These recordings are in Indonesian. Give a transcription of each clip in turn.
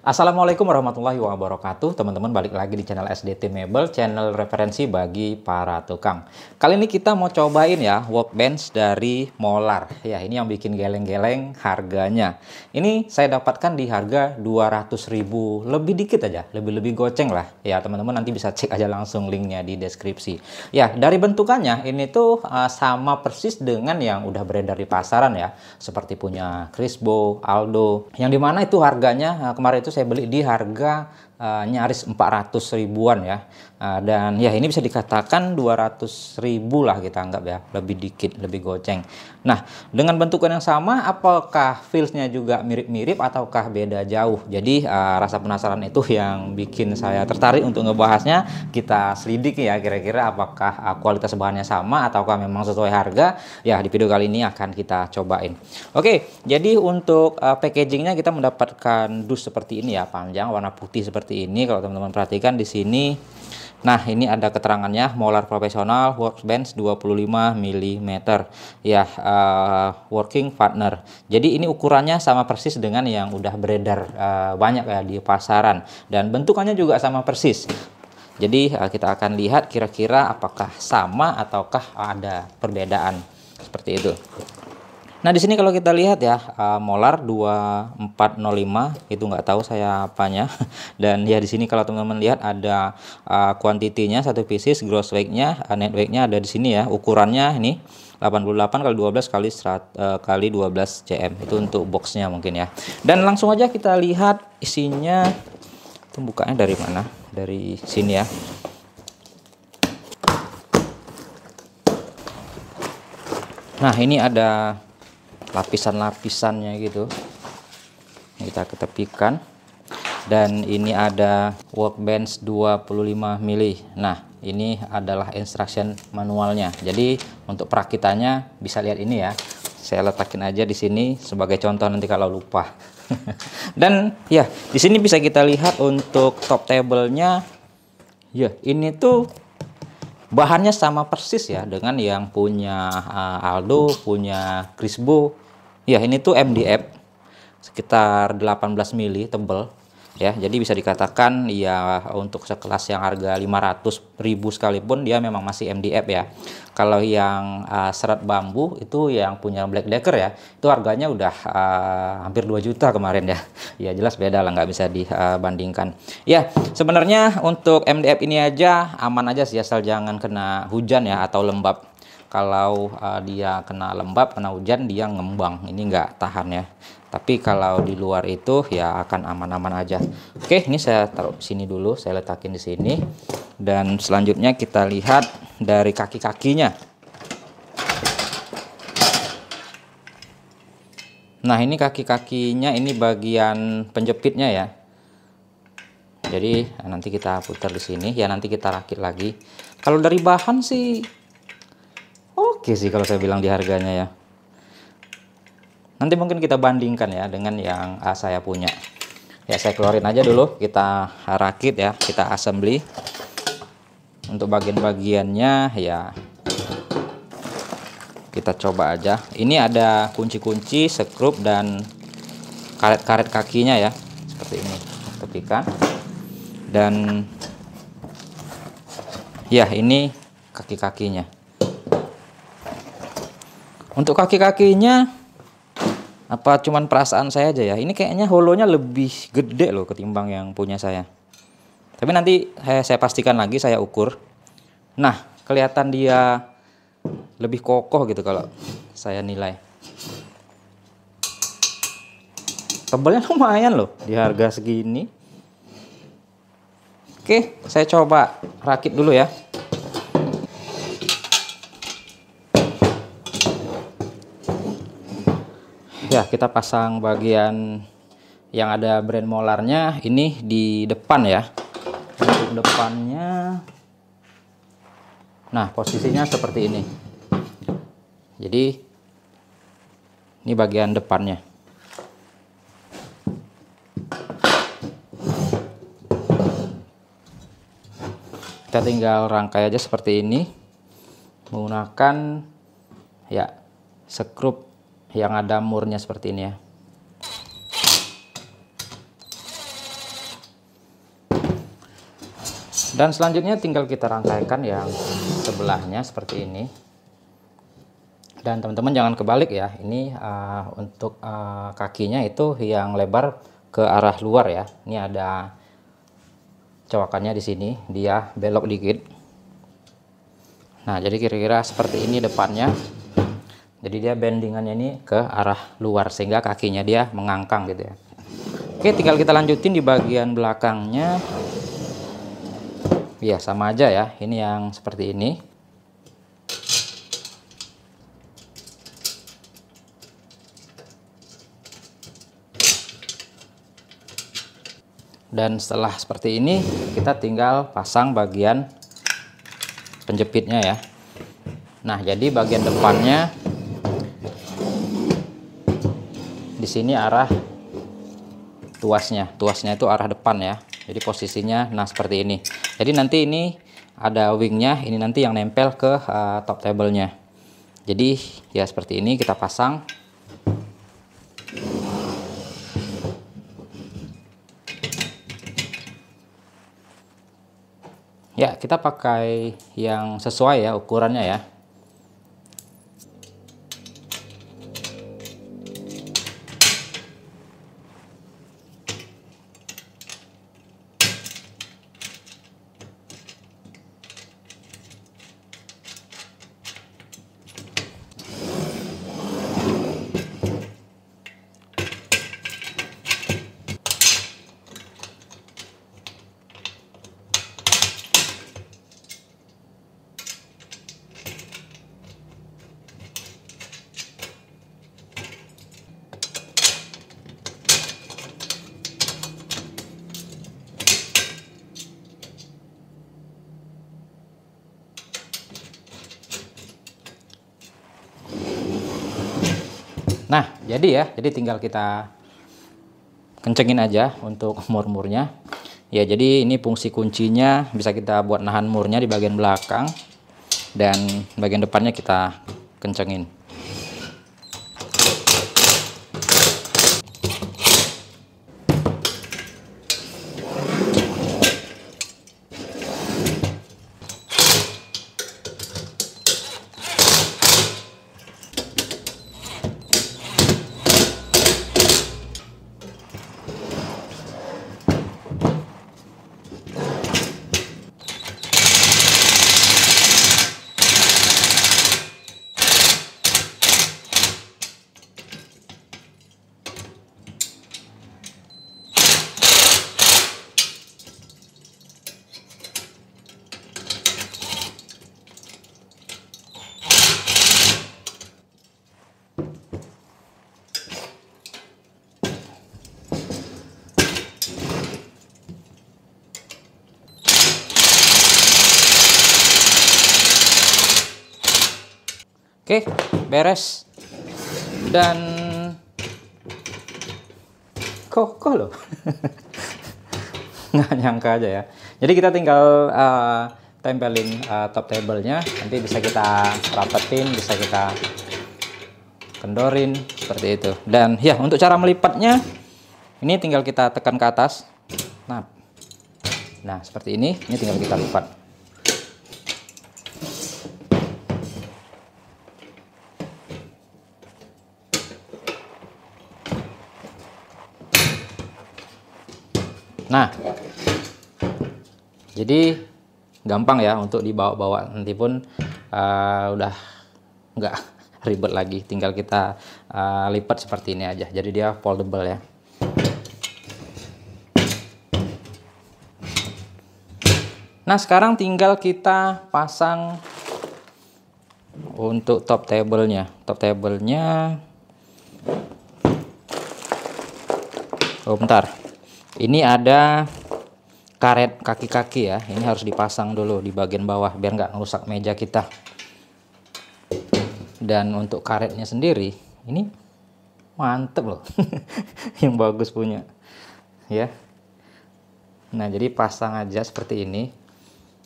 Assalamualaikum warahmatullahi wabarakatuh Teman-teman balik lagi di channel SDT Mebel Channel referensi bagi para tukang Kali ini kita mau cobain ya Workbench dari Molar Ya ini yang bikin geleng-geleng harganya Ini saya dapatkan di harga 200 ribu Lebih dikit aja Lebih-lebih goceng lah Ya teman-teman nanti bisa cek aja langsung linknya di deskripsi Ya dari bentukannya ini tuh uh, sama persis dengan yang udah beredar di pasaran ya Seperti punya Crisbo, Aldo Yang dimana itu harganya uh, kemarin itu saya beli di harga uh, nyaris 400 ribuan ya. Uh, dan ya ini bisa dikatakan 200 ribu lah kita anggap ya, lebih dikit, lebih goceng. Nah, dengan bentukan yang sama, apakah feelsnya juga mirip-mirip ataukah beda jauh? Jadi uh, rasa penasaran itu yang bikin saya tertarik untuk ngebahasnya. Kita selidiki ya kira-kira apakah uh, kualitas bahannya sama ataukah memang sesuai harga. Ya, di video kali ini akan kita cobain. Oke, jadi untuk uh, packagingnya kita mendapatkan dus seperti ini ya, panjang warna putih seperti seperti ini kalau teman-teman perhatikan di sini Nah, ini ada keterangannya molar profesional workbench 25 mm. Ya, uh, working partner. Jadi ini ukurannya sama persis dengan yang udah beredar uh, banyak ya di pasaran dan bentukannya juga sama persis. Jadi uh, kita akan lihat kira-kira apakah sama ataukah ada perbedaan. Seperti itu. Nah, di sini kalau kita lihat ya, uh, molar 2405 itu nggak tahu saya apanya. Dan ya di sini kalau teman-teman lihat ada uh, satu pieces, gross weight-nya, uh, net weight-nya ada di sini ya. Ukurannya ini 88 kali 12 kali uh, kali 12 cm. Itu untuk boxnya mungkin ya. Dan langsung aja kita lihat isinya itu dari mana? Dari sini ya. Nah, ini ada lapisan-lapisannya gitu kita ketepikan dan ini ada workbench 25 mili nah ini adalah instruction manualnya jadi untuk perakitannya bisa lihat ini ya saya letakin aja di sini sebagai contoh nanti kalau lupa dan ya di sini bisa kita lihat untuk top tablenya ya ini tuh bahannya sama persis ya dengan yang punya uh, Aldo, punya Crisbo. Ya, ini tuh MDF sekitar 18 mili tebel ya jadi bisa dikatakan ya untuk sekelas yang harga 500 ribu sekalipun dia memang masih MDF ya kalau yang uh, serat bambu itu yang punya Black Decker ya itu harganya udah uh, hampir 2 juta kemarin ya ya jelas beda lah nggak bisa dibandingkan ah, ya sebenarnya untuk MDF ini aja aman aja sih asal jangan kena hujan ya atau lembab kalau uh, dia kena lembab kena hujan dia ngembang ini nggak tahan ya tapi kalau di luar itu ya akan aman-aman aja oke ini saya taruh sini dulu saya letakin di sini dan selanjutnya kita lihat dari kaki-kakinya nah ini kaki-kakinya ini bagian penjepitnya ya jadi ya, nanti kita putar di sini ya nanti kita rakit lagi kalau dari bahan sih oke sih kalau saya bilang di harganya ya Nanti mungkin kita bandingkan ya dengan yang uh, saya punya. Ya saya keluarin aja dulu, kita rakit ya, kita assembly. Untuk bagian-bagiannya ya kita coba aja. Ini ada kunci-kunci, sekrup dan karet-karet kakinya ya, seperti ini. Tepikan. Dan ya ini kaki-kakinya. Untuk kaki-kakinya apa cuman perasaan saya aja ya? Ini kayaknya holonya lebih gede loh ketimbang yang punya saya. Tapi nanti saya, saya pastikan lagi, saya ukur. Nah, kelihatan dia lebih kokoh gitu kalau saya nilai. Tebalnya lumayan loh di harga segini. Oke, saya coba rakit dulu ya. ya kita pasang bagian yang ada brand molarnya ini di depan ya untuk depannya nah posisinya seperti ini jadi ini bagian depannya kita tinggal rangkai aja seperti ini menggunakan ya sekrup yang ada murnya seperti ini ya dan selanjutnya tinggal kita rangkaikan yang sebelahnya seperti ini dan teman-teman jangan kebalik ya ini uh, untuk uh, kakinya itu yang lebar ke arah luar ya ini ada cowakannya di sini dia belok dikit nah jadi kira-kira seperti ini depannya jadi dia bendingannya ini ke arah luar sehingga kakinya dia mengangkang gitu ya. Oke, tinggal kita lanjutin di bagian belakangnya. Ya, sama aja ya. Ini yang seperti ini. Dan setelah seperti ini, kita tinggal pasang bagian penjepitnya ya. Nah, jadi bagian depannya di sini arah tuasnya tuasnya itu arah depan ya jadi posisinya nah seperti ini jadi nanti ini ada wingnya ini nanti yang nempel ke uh, top tablenya jadi ya seperti ini kita pasang ya kita pakai yang sesuai ya ukurannya ya jadi ya jadi tinggal kita kencengin aja untuk mur-murnya ya jadi ini fungsi kuncinya bisa kita buat nahan murnya di bagian belakang dan bagian depannya kita kencengin Oke, beres. Dan kokoh loh. Nggak nyangka aja ya. Jadi kita tinggal uh, tempelin uh, top table-nya. nanti bisa kita rapetin, bisa kita kendorin seperti itu. Dan ya untuk cara melipatnya, ini tinggal kita tekan ke atas. Nah, nah seperti ini, ini tinggal kita lipat. Nah, jadi gampang ya untuk dibawa-bawa nanti pun uh, udah nggak ribet lagi, tinggal kita uh, lipat seperti ini aja. Jadi dia foldable ya. Nah sekarang tinggal kita pasang untuk top table-nya. Top table-nya... oh bentar, ini ada karet kaki-kaki ya ini harus dipasang dulu di bagian bawah biar nggak ngerusak meja kita dan untuk karetnya sendiri ini mantep loh yang bagus punya ya nah jadi pasang aja seperti ini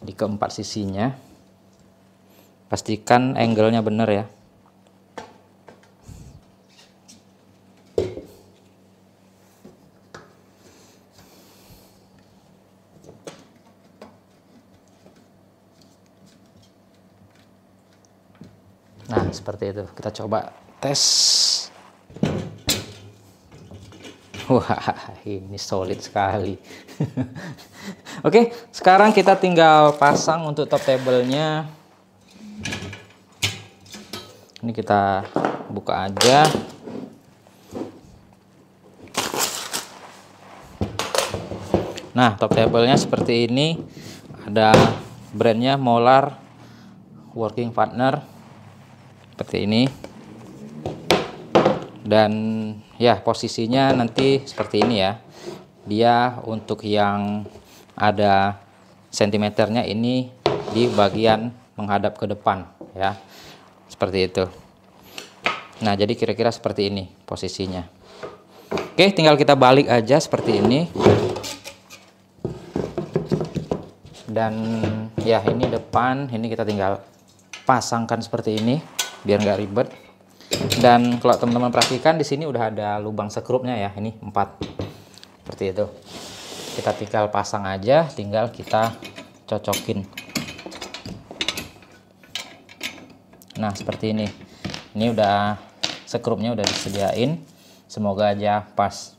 di keempat sisinya pastikan angle-nya benar ya seperti itu. Kita coba tes. Wah, ini solid sekali. Oke, sekarang kita tinggal pasang untuk top table-nya. Ini kita buka aja. Nah, top table-nya seperti ini. Ada brandnya Molar Working Partner seperti ini dan ya posisinya nanti seperti ini ya dia untuk yang ada sentimeternya ini di bagian menghadap ke depan ya seperti itu nah jadi kira-kira seperti ini posisinya oke tinggal kita balik aja seperti ini dan ya ini depan ini kita tinggal pasangkan seperti ini biar nggak ribet dan kalau teman-teman perhatikan di sini udah ada lubang sekrupnya ya ini empat seperti itu kita tinggal pasang aja tinggal kita cocokin nah seperti ini ini udah sekrupnya udah disediain semoga aja pas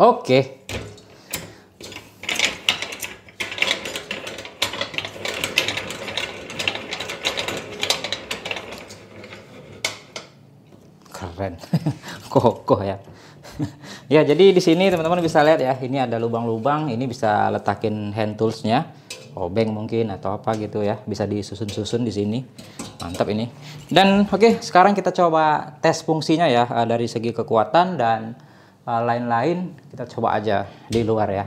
Oke. Keren. Kokoh ya. ya, jadi di sini teman-teman bisa lihat ya, ini ada lubang-lubang, ini bisa letakin hand tools-nya. obeng mungkin atau apa gitu ya bisa disusun-susun di sini mantap ini dan oke okay, sekarang kita coba tes fungsinya ya eh, dari segi kekuatan dan Eh, lain-lain kita coba aja di luar ya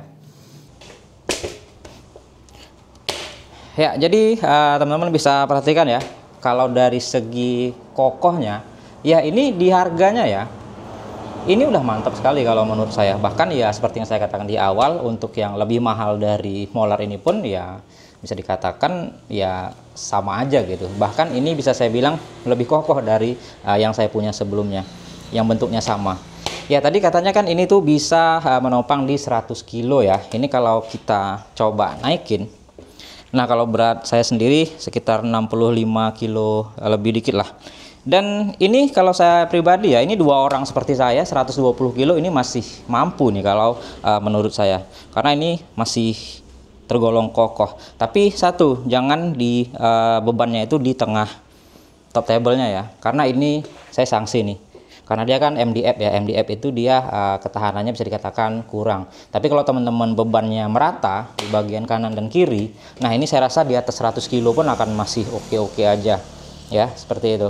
ya jadi eh, teman-teman uh, bisa perhatikan ya kalau dari segi kokohnya ya ini di harganya ya ini udah mantap sekali kalau menurut saya bahkan ya seperti yang saya katakan di awal untuk yang lebih mahal dari molar ini pun ya bisa dikatakan ya sama aja gitu bahkan ini bisa saya bilang lebih kokoh dari uh, yang saya punya sebelumnya yang bentuknya sama Ya tadi katanya kan ini tuh bisa eh, menopang di 100 kilo ya. Ini kalau kita coba naikin. Nah kalau berat saya sendiri sekitar 65 kilo eh, lebih dikit lah. Dan ini kalau saya pribadi ya ini dua orang seperti saya 120 kilo ini masih mampu nih kalau uh, menurut saya. Karena ini masih tergolong kokoh. Tapi satu jangan di uh, bebannya itu di tengah top table-nya ya. Karena ini saya sanksi nih karena dia kan MDF ya MDF itu dia uh, ketahanannya bisa dikatakan kurang tapi kalau teman-teman bebannya merata di bagian kanan dan kiri nah ini saya rasa di atas 100 kilo pun akan masih oke-oke aja ya seperti itu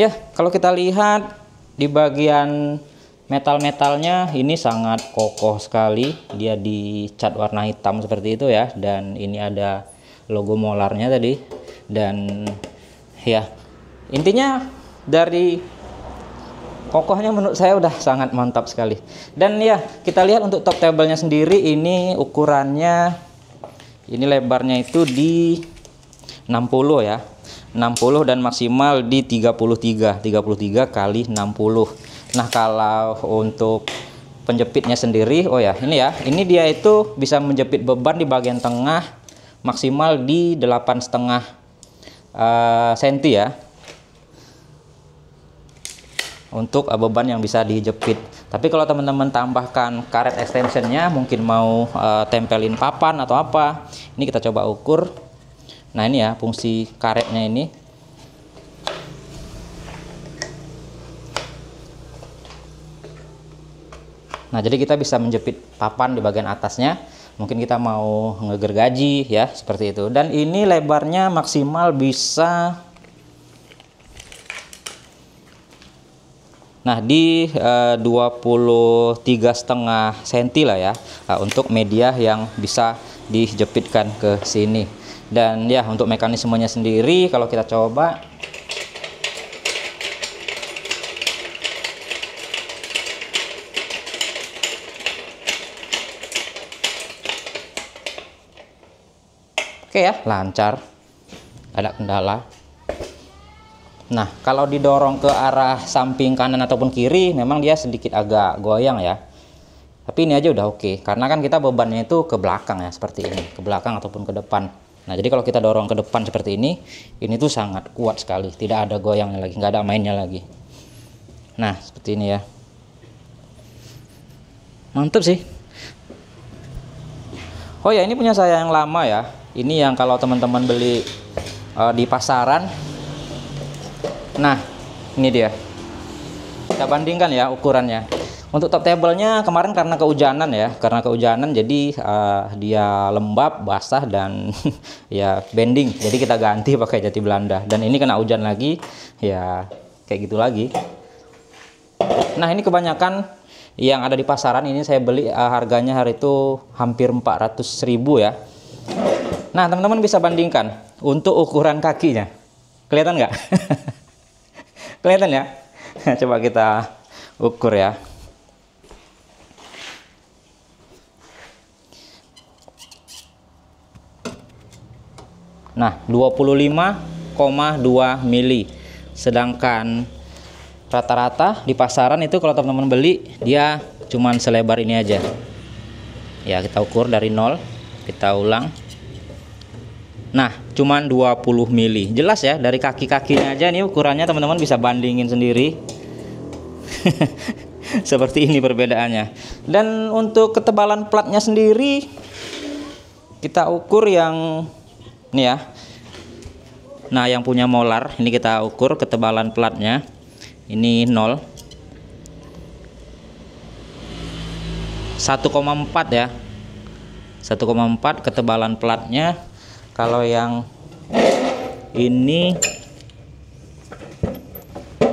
ya kalau kita lihat di bagian metal-metalnya ini sangat kokoh sekali dia dicat warna hitam seperti itu ya dan ini ada logo molarnya tadi dan ya Intinya dari kokohnya menurut saya udah sangat mantap sekali. Dan ya, kita lihat untuk top tablenya sendiri ini ukurannya ini lebarnya itu di 60 ya. 60 dan maksimal di 33. 33 kali 60. Nah, kalau untuk penjepitnya sendiri, oh ya, ini ya. Ini dia itu bisa menjepit beban di bagian tengah maksimal di 8,5 uh, eh, senti ya untuk beban yang bisa dijepit. Tapi kalau teman-teman tambahkan karet extensionnya, mungkin mau uh, tempelin papan atau apa, ini kita coba ukur. Nah ini ya fungsi karetnya ini. Nah jadi kita bisa menjepit papan di bagian atasnya. Mungkin kita mau ngegergaji ya seperti itu. Dan ini lebarnya maksimal bisa Nah di eh, dua puluh tiga setengah senti lah ya uh, untuk media yang bisa dijepitkan ke sini. Dan ya untuk mekanismenya sendiri kalau kita coba Oke ya, lancar. Ada kendala. Nah, kalau didorong ke arah samping kanan ataupun kiri, memang dia sedikit agak goyang ya. Tapi ini aja udah oke, karena kan kita bebannya itu ke belakang ya, seperti ini, ke belakang ataupun ke depan. Nah, jadi kalau kita dorong ke depan seperti ini, ini tuh sangat kuat sekali, tidak ada goyangnya lagi, nggak ada mainnya lagi. Nah, seperti ini ya. mantap sih. Oh ya, ini punya saya yang lama ya. Ini yang kalau teman-teman beli uh, di pasaran Nah, ini dia. Kita bandingkan ya ukurannya. Untuk top table-nya kemarin karena keujanan ya, karena keujanan jadi uh, dia lembab, basah dan ya bending. Jadi kita ganti pakai jati Belanda. Dan ini kena hujan lagi, ya kayak gitu lagi. Nah ini kebanyakan yang ada di pasaran ini saya beli uh, harganya hari itu hampir 400 ribu ya. Nah teman-teman bisa bandingkan untuk ukuran kakinya, kelihatan nggak? Kelihatan ya? Coba kita ukur ya. Nah, 25,2 mili. Sedangkan rata-rata di pasaran itu kalau teman-teman beli dia cuman selebar ini aja. Ya, kita ukur dari nol, kita ulang. Nah, cuman 20 mili jelas ya dari kaki-kakinya aja nih ukurannya teman-teman bisa bandingin sendiri seperti ini perbedaannya dan untuk ketebalan platnya sendiri kita ukur yang ini ya nah yang punya molar ini kita ukur ketebalan platnya ini 0 1,4 ya 1,4 ketebalan platnya kalau yang ini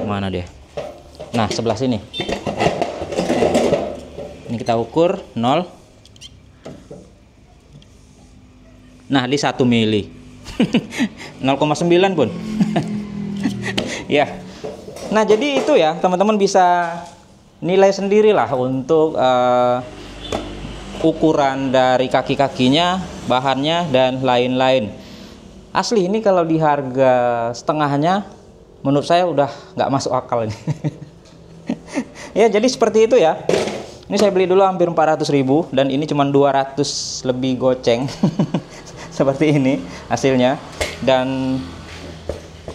mana dia nah sebelah sini ini kita ukur 0 nah di 1 mili 0,9 pun ya nah jadi itu ya teman-teman bisa nilai sendirilah untuk uh, ukuran dari kaki-kakinya, bahannya dan lain-lain. Asli ini kalau di harga setengahnya menurut saya udah nggak masuk akal ini. ya jadi seperti itu ya. Ini saya beli dulu hampir 400 ribu dan ini cuma 200 lebih goceng. seperti ini hasilnya dan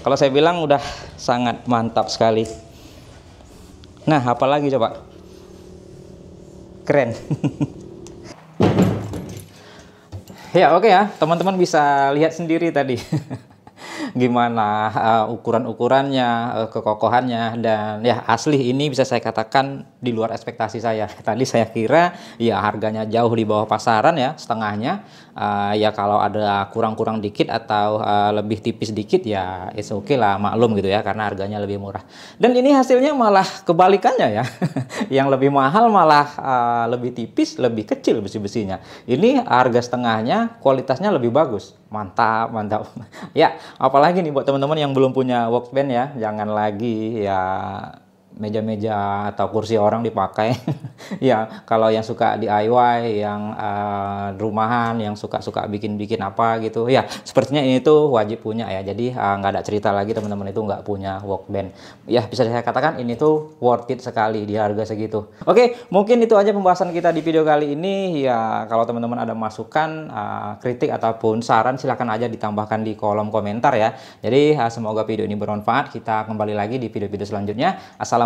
kalau saya bilang udah sangat mantap sekali. Nah, apalagi coba? Keren. Ya oke okay ya, teman-teman bisa lihat sendiri tadi. gimana uh, ukuran-ukurannya, uh, kekokohannya dan ya asli ini bisa saya katakan di luar ekspektasi saya. Tadi saya kira ya harganya jauh di bawah pasaran ya setengahnya. Uh, ya kalau ada kurang-kurang dikit atau uh, lebih tipis dikit ya it's okay lah maklum gitu ya karena harganya lebih murah. Dan ini hasilnya malah kebalikannya ya. Yang lebih mahal malah uh, lebih tipis, lebih kecil besi-besinya. Ini harga setengahnya kualitasnya lebih bagus mantap mantap ya apalagi nih buat teman-teman yang belum punya workband ya jangan lagi ya meja-meja atau kursi orang dipakai ya kalau yang suka DIY yang uh, rumahan yang suka-suka bikin-bikin apa gitu ya sepertinya ini tuh wajib punya ya jadi uh, nggak ada cerita lagi teman-teman itu nggak punya workbench ya bisa saya katakan ini tuh worth it sekali di harga segitu oke mungkin itu aja pembahasan kita di video kali ini ya kalau teman-teman ada masukan uh, kritik ataupun saran silahkan aja ditambahkan di kolom komentar ya jadi uh, semoga video ini bermanfaat kita kembali lagi di video-video selanjutnya assalamualaikum